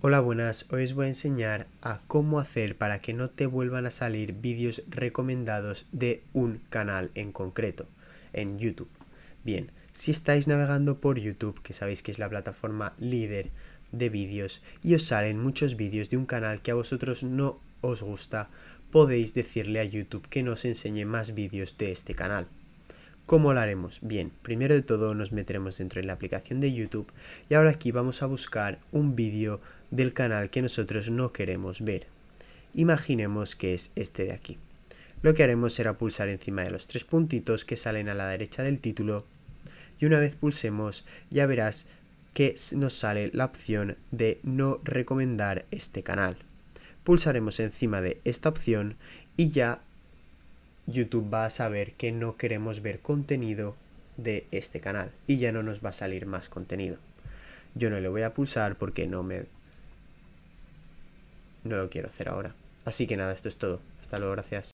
Hola buenas, hoy os voy a enseñar a cómo hacer para que no te vuelvan a salir vídeos recomendados de un canal en concreto, en YouTube. Bien, si estáis navegando por YouTube, que sabéis que es la plataforma líder de vídeos, y os salen muchos vídeos de un canal que a vosotros no os gusta, podéis decirle a YouTube que no os enseñe más vídeos de este canal. ¿Cómo lo haremos? Bien, primero de todo nos meteremos dentro de la aplicación de YouTube y ahora aquí vamos a buscar un vídeo del canal que nosotros no queremos ver. Imaginemos que es este de aquí. Lo que haremos será pulsar encima de los tres puntitos que salen a la derecha del título y una vez pulsemos ya verás que nos sale la opción de no recomendar este canal. Pulsaremos encima de esta opción y ya YouTube va a saber que no queremos ver contenido de este canal y ya no nos va a salir más contenido. Yo no le voy a pulsar porque no me... No lo quiero hacer ahora. Así que nada, esto es todo. Hasta luego, gracias.